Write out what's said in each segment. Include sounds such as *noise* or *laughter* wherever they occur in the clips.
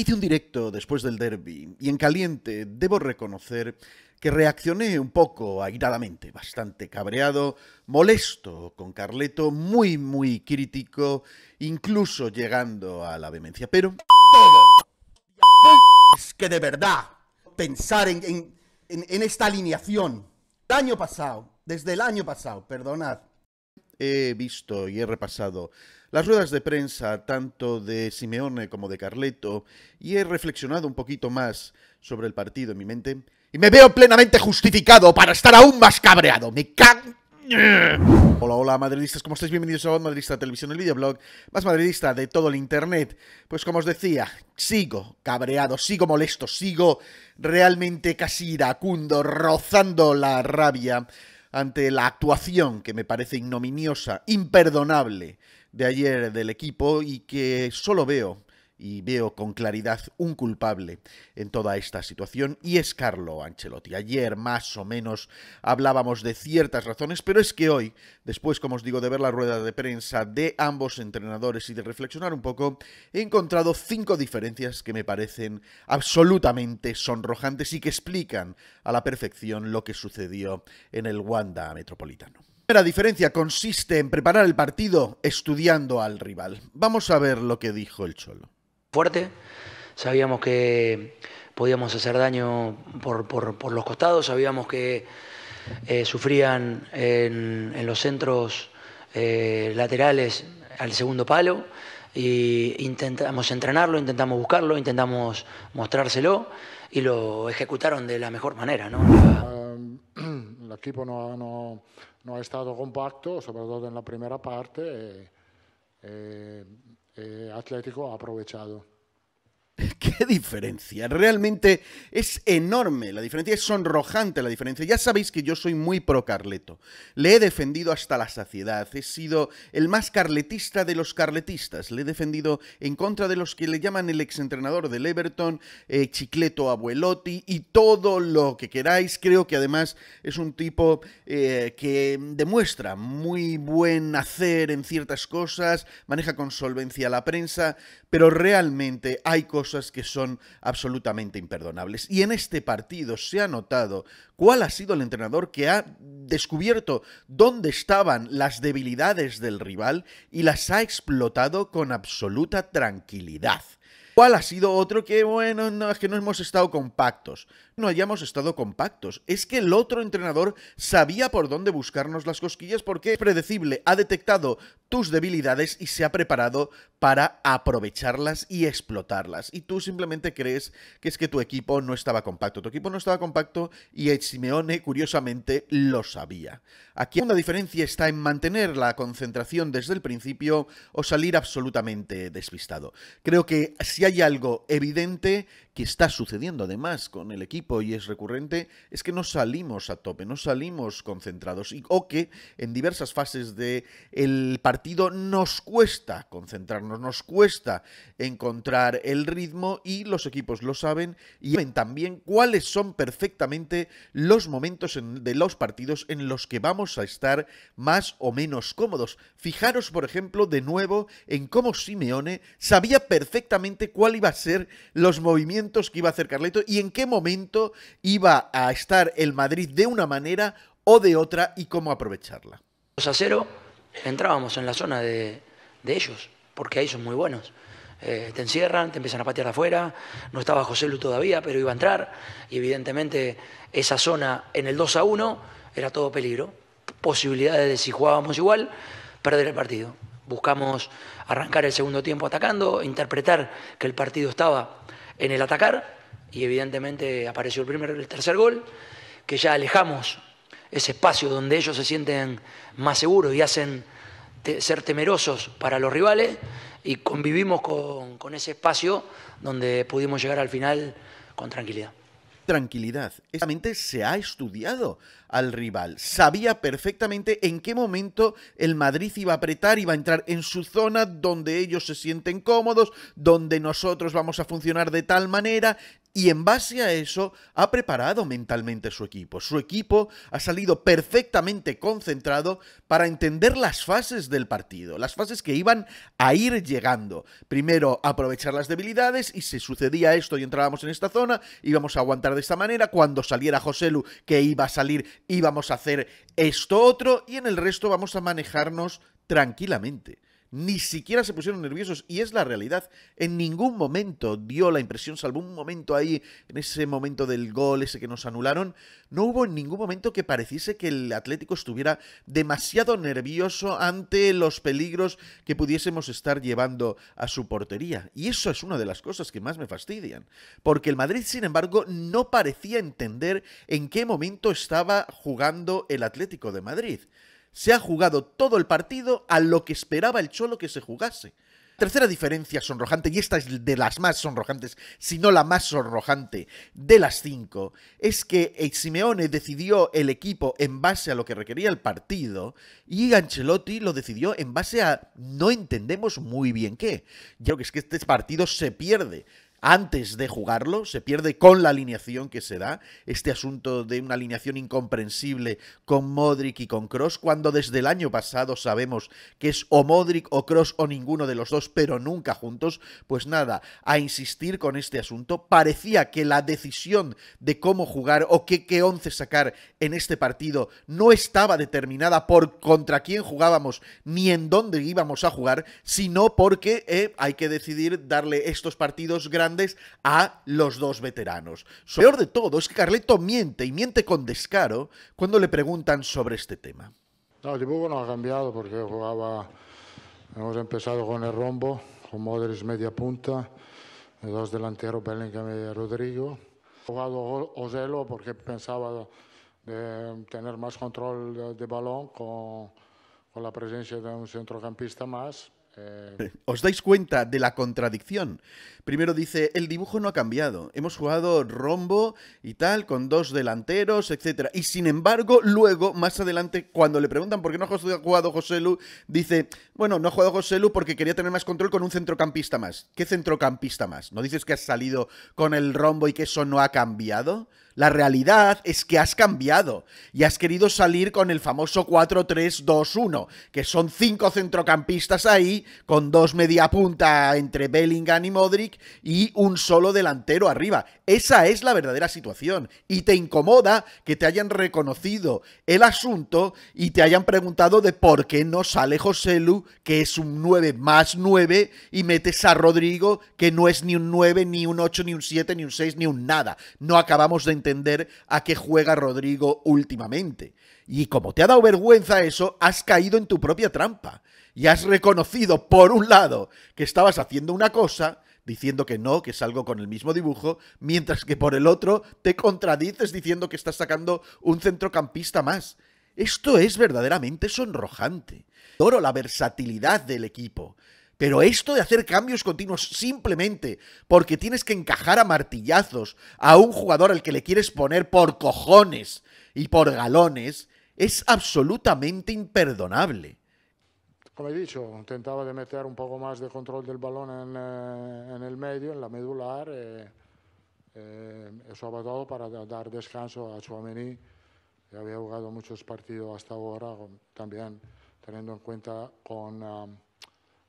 Hice un directo después del derby y en caliente debo reconocer que reaccioné un poco airadamente, bastante cabreado, molesto con Carleto, muy, muy crítico, incluso llegando a la vehemencia. Pero... Es que de verdad, pensar en, esta alineación, año pasado, desde el año pasado, perdonad, he visto y he repasado las ruedas de prensa tanto de Simeone como de Carleto y he reflexionado un poquito más sobre el partido en mi mente y me veo plenamente justificado para estar aún más cabreado. Me cago. Hola, hola, madridistas, ¿cómo estáis? Bienvenidos a Madridista Televisión, el videoblog más madridista de todo el internet. Pues como os decía, sigo cabreado, sigo molesto, sigo realmente casi iracundo, rozando la rabia ante la actuación que me parece ignominiosa, imperdonable de ayer del equipo y que solo veo y veo con claridad un culpable en toda esta situación y es Carlo Ancelotti. Ayer más o menos hablábamos de ciertas razones, pero es que hoy, después, como os digo, de ver la rueda de prensa de ambos entrenadores y de reflexionar un poco, he encontrado cinco diferencias que me parecen absolutamente sonrojantes y que explican a la perfección lo que sucedió en el Wanda Metropolitano. La primera diferencia consiste en preparar el partido estudiando al rival. Vamos a ver lo que dijo el Cholo fuerte, sabíamos que podíamos hacer daño por, los costados, sabíamos que eh, sufrían en, los centros eh, laterales al segundo palo y intentamos entrenarlo, intentamos buscarlo, intentamos mostrárselo y lo ejecutaron de la mejor manera. Em, *clears throat* el equipo no, no, ha estado compacto, sobre todo en la primera parte. Eh, eh, atletiko aprobetsa qué diferencia. Realmente es enorme. La diferencia es sonrojante la diferencia. Ya sabéis que yo soy muy pro Carleto. Le he defendido hasta la saciedad. He sido el más carletista de los carletistas. Le he defendido en contra de los que le llaman el exentrenador del Everton, eh, Chicleto Abuelotti y todo lo que queráis. Creo que además es un tipo eh, que demuestra muy buen hacer en ciertas cosas, maneja con solvencia la prensa, pero realmente hay cosas que son absolutamente imperdonables. Y en este partido se ha notado cuál ha sido el entrenador que ha descubierto dónde estaban las debilidades del rival y las ha explotado con absoluta tranquilidad. ¿Cuál ha sido otro que, bueno, no, es que no hemos estado compactos, no hayamos estado compactos. Es que el otro entrenador sabía por dónde buscarnos las cosquillas porque es predecible, ha detectado tus debilidades y se ha preparado para aprovecharlas y explotarlas. Y tú simplemente crees que es que tu equipo no estaba compacto. Tu equipo no estaba compacto y el Simeone, curiosamente, lo sabía. Aquí una diferencia está en mantener la concentración desde el principio o salir absolutamente despistado. Creo que si hay algo evidente que está sucediendo además con el equipo, y es recurrente, es que no salimos a tope, no salimos concentrados o que en diversas fases del partido nos cuesta concentrarnos, nos cuesta encontrar el ritmo y los equipos lo saben y saben también cuáles son perfectamente los momentos de los partidos en los que vamos a estar más o menos cómodos. Fijaros, por ejemplo, de nuevo en cómo Simeone sabía perfectamente cuál iba a ser los movimientos que iba a hacer Carleto y en qué momento iba a estar el Madrid de una manera o de otra y cómo aprovecharla. 2 a 0 entrábamos en la zona de, ellos, porque ahí son muy buenos. Eh, te encierran, te empiezan a patear afuera, no estaba José Lu todavía, pero iba a entrar, y evidentemente esa zona en el 2 a 1 era todo peligro, posibilidades de si jugábamos igual, perder el partido. Buscamos arrancar el segundo tiempo atacando, interpretar que el partido estaba en el atacar y evidentemente apareció el, primer, el tercer gol, que ya alejamos ese espacio donde ellos se sienten más seguros y hacen ser temerosos para los rivales y convivimos con, con ese espacio donde pudimos llegar al final con tranquilidad tranquilidad. Exactamente se ha estudiado al rival. Sabía perfectamente en qué momento el Madrid iba a apretar, iba a entrar en su zona donde ellos se sienten cómodos, donde nosotros vamos a funcionar de tal manera y en base a eso ha preparado mentalmente su equipo. Su equipo ha salido perfectamente concentrado para entender las fases del partido, las fases que iban a ir llegando. Primero aprovechar las debilidades y si sucedía esto y entrábamos en esta zona, íbamos a aguantar de esta manera. Cuando saliera Lu que iba a salir, íbamos a hacer esto otro y en el resto vamos a manejarnos tranquilamente ni siquiera se pusieron nerviosos y es la realidad. En ningún momento dio la impresión, salvo un momento ahí, en ese momento del gol ese que nos anularon, no hubo en ningún momento que pareciese que el Atlético estuviera demasiado nervioso ante los peligros que pudiésemos estar llevando a su portería. Y eso es una de las cosas que más me fastidian. Porque el Madrid, sin embargo, no parecía entender en qué momento estaba jugando el Atlético de Madrid se ha jugado todo el partido a lo que esperaba el Cholo que se jugase. Tercera diferencia sonrojante, y esta es de las más sonrojantes, si no la más sonrojante de las cinco, es que Simeone decidió el equipo en base a lo que requería el partido y Ancelotti lo decidió en base a no entendemos muy bien qué. Yo creo que es que este partido se pierde antes de jugarlo, se pierde con la alineación que se da, este asunto de una alineación incomprensible con Modric y con Cross, cuando desde el año pasado sabemos que es o Modric o Cross o ninguno de los dos, pero nunca juntos, pues nada, a insistir con este asunto, parecía que la decisión de cómo jugar o qué, qué once sacar en este partido no estaba determinada por contra quién jugábamos ni en dónde íbamos a jugar, sino porque eh, hay que decidir darle estos partidos grandes a los dos veteranos. Lo peor de todo es que Carleto miente y miente con descaro cuando le preguntan sobre este tema. No, el dibujo no ha cambiado porque jugaba, hemos empezado con el rombo, con Modric media punta, dos delanteros Bellingham y Rodrigo. jugado Oselo porque pensaba tener más control de, balón con, con la presencia de un centrocampista más. Eh, *laughs* ¿Os dais cuenta de la contradicción? Primero dice, el dibujo no ha cambiado. Hemos jugado rombo y tal, con dos delanteros, etc. Y sin embargo, luego, más adelante, cuando le preguntan por qué no ha jugado José Lu, dice, bueno, no ha jugado José Lu porque quería tener más control con un centrocampista más. ¿Qué centrocampista más? ¿No dices que has salido con el rombo y que eso no ha cambiado? La realidad es que has cambiado y has querido salir con el famoso 4-3-2-1, que son cinco centrocampistas ahí, con dos media punta entre Bellingham y Modric y un solo delantero arriba. Esa es la verdadera situación y te incomoda que te hayan reconocido el asunto y te hayan preguntado de por qué no sale José Lu, que es un 9 más 9, y metes a Rodrigo, que no es ni un 9, ni un 8, ni un 7, ni un 6, ni un nada. No acabamos de entender a qué juega Rodrigo últimamente. Y como te ha dado vergüenza eso, has caído en tu propia trampa. Y has reconocido, por un lado, que estabas haciendo una cosa, diciendo que no, que salgo con el mismo dibujo, mientras que por el otro te contradices diciendo que estás sacando un centrocampista más. Esto es verdaderamente sonrojante. Adoro la versatilidad del equipo. Pero esto de hacer cambios continuos simplemente porque tienes que encajar a martillazos a un jugador al que le quieres poner por cojones y por galones es absolutamente imperdonable. Como he dicho, intentaba de meter un poco más de control del balón en, eh, el medio, en la medular. Eh, eh, ha todo para dar descanso a Chouameni, que había jugado muchos partidos hasta ahora, también teniendo en cuenta con... Ah,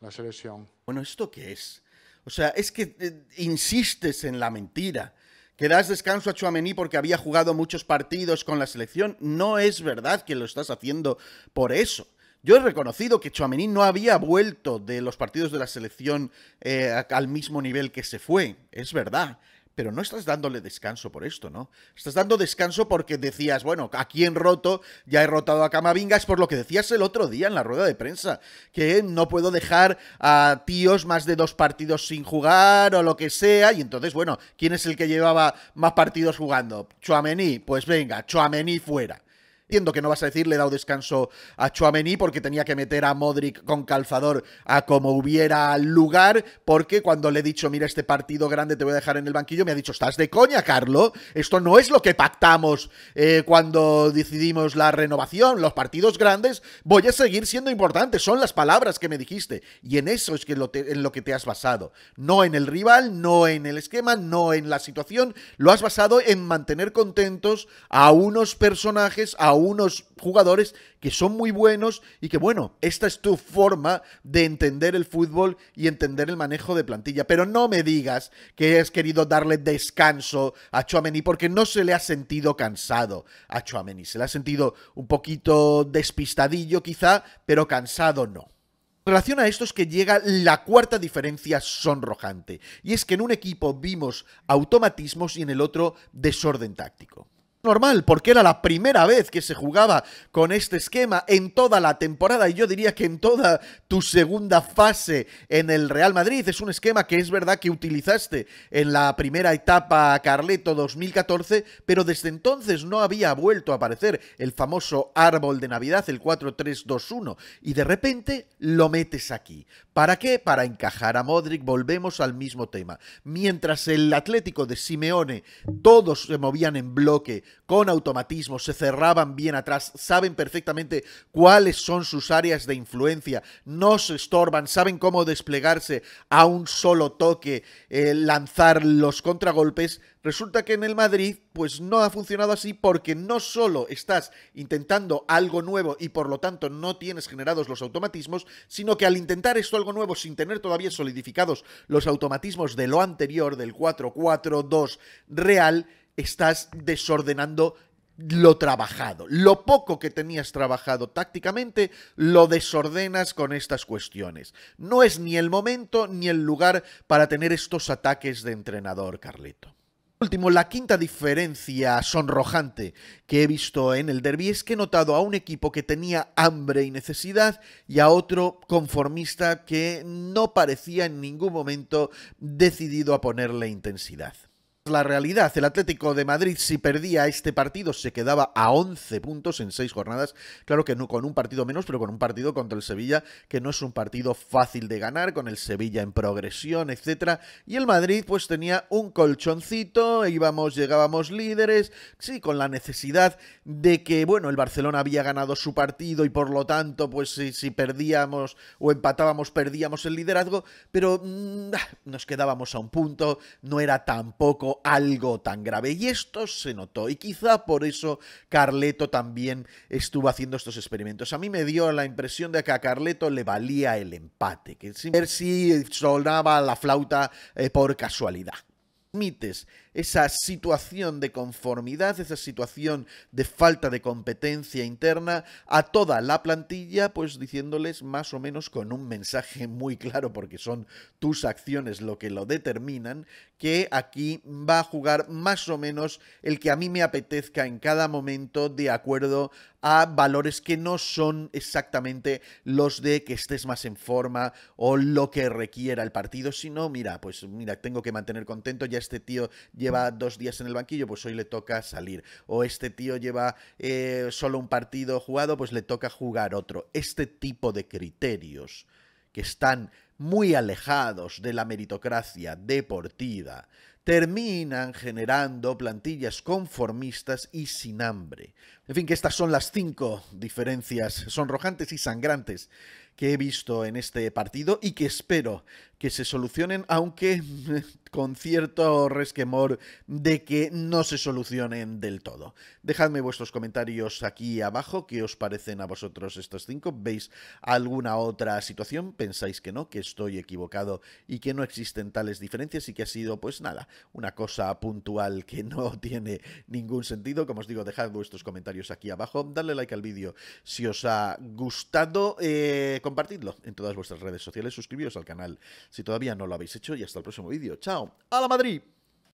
la selección. Bueno, ¿esto qué es? O sea, es que eh, insistes en la mentira. Que das descanso a Chuamení porque había jugado muchos partidos con la selección. No es verdad que lo estás haciendo por eso. Yo he reconocido que Chuamení no había vuelto de los partidos de la selección eh, al mismo nivel que se fue. Es verdad pero no estás dándole descanso por esto, ¿no? Estás dando descanso porque decías, bueno, ¿a quién roto? Ya he rotado a es por lo que decías el otro día en la rueda de prensa, que no puedo dejar a tíos más de dos partidos sin jugar o lo que sea, y entonces, bueno, ¿quién es el que llevaba más partidos jugando? Chuamení, pues venga, Chuamení fuera. Entiendo que no vas a decir, le he dado descanso a Chuamení porque tenía que meter a Modric con calzador a como hubiera lugar, porque cuando le he dicho, mira, este partido grande te voy a dejar en el banquillo, me ha dicho, estás de coña, Carlo, esto no es lo que pactamos eh, cuando decidimos la renovación, los partidos grandes, voy a seguir siendo importante, son las palabras que me dijiste, y en eso es que en lo que te has basado, no en el rival, no en el esquema, no en la situación, lo has basado en mantener contentos a unos personajes, a unos jugadores que son muy buenos y que, bueno, esta es tu forma de entender el fútbol y entender el manejo de plantilla. Pero no me digas que has querido darle descanso a Chuamení porque no se le ha sentido cansado a Chouameni. Se le ha sentido un poquito despistadillo quizá, pero cansado no En relación a esto es que llega la cuarta diferencia sonrojante, y es que en un equipo vimos automatismos y en el otro desorden táctico normal, porque era la primera vez que se jugaba con este esquema en toda la temporada y yo diría que en toda tu segunda fase en el Real Madrid. Es un esquema que es verdad que utilizaste en la primera etapa Carleto 2014, pero desde entonces no había vuelto a aparecer el famoso árbol de Navidad, el 4-3-2-1, y de repente lo metes aquí. ¿Para qué? Para encajar a Modric, volvemos al mismo tema. Mientras el Atlético de Simeone todos se movían en bloque con automatismo, se cerraban bien atrás, saben perfectamente cuáles son sus áreas de influencia, no se estorban, saben cómo desplegarse a un solo toque, eh, lanzar los contragolpes. Resulta que en el Madrid pues no ha funcionado así porque no solo estás intentando algo nuevo y por lo tanto no tienes generados los automatismos, sino que al intentar esto algo nuevo sin tener todavía solidificados los automatismos de lo anterior, del 4-4-2 real, estás desordenando lo trabajado. Lo poco que tenías trabajado tácticamente lo desordenas con estas cuestiones. No es ni el momento ni el lugar para tener estos ataques de entrenador, Carleto. Último, la quinta diferencia sonrojante que he visto en el derby es que he notado a un equipo que tenía hambre y necesidad y a otro conformista que no parecía en ningún momento decidido a ponerle intensidad la realidad, el Atlético de Madrid si perdía este partido se quedaba a 11 puntos en 6 jornadas, claro que no con un partido menos, pero con un partido contra el Sevilla que no es un partido fácil de ganar, con el Sevilla en progresión, etcétera, y el Madrid pues tenía un colchoncito, e íbamos, llegábamos líderes, sí, con la necesidad de que bueno, el Barcelona había ganado su partido y por lo tanto, pues si, si perdíamos o empatábamos, perdíamos el liderazgo, pero mm, ah, nos quedábamos a un punto, no era tampoco algo tan grave. Y esto se notó, y quizá por eso Carleto también estuvo haciendo estos experimentos. A mí me dio la impresión de que a Carleto le valía el empate, que ver si sonaba la flauta eh, por casualidad. Mites esa situación de conformidad, esa situación de falta de competencia interna a toda la plantilla, pues diciéndoles más o menos con un mensaje muy claro, porque son tus acciones lo que lo determinan, que aquí va a jugar más o menos el que a mí me apetezca en cada momento de acuerdo a valores que no son exactamente los de que estés más en forma o lo que requiera el partido, sino, mira, pues mira, tengo que mantener contento, ya este tío lleva dos días en el banquillo, pues hoy le toca salir. O este tío lleva eh, solo un partido jugado, pues le toca jugar otro. Este tipo de criterios que están muy alejados de la meritocracia deportiva, terminan generando plantillas conformistas y sin hambre. En fin, que estas son las cinco diferencias sonrojantes y sangrantes que he visto en este partido y que espero que se solucionen, aunque *laughs* con cierto resquemor de que no se solucionen del todo. Dejadme vuestros comentarios aquí abajo, qué os parecen a vosotros estos cinco, veis alguna otra situación, pensáis que no, que estoy equivocado y que no existen tales diferencias y que ha sido pues nada, una cosa puntual que no *laughs* tiene ningún sentido, como os digo, dejad vuestros comentarios aquí abajo, dadle like al vídeo si os ha gustado, eh, compartidlo en todas vuestras redes sociales, suscribiros al canal si todavía no lo habéis hecho y hasta el próximo vídeo. ¡Chao! ¡A la Madrid!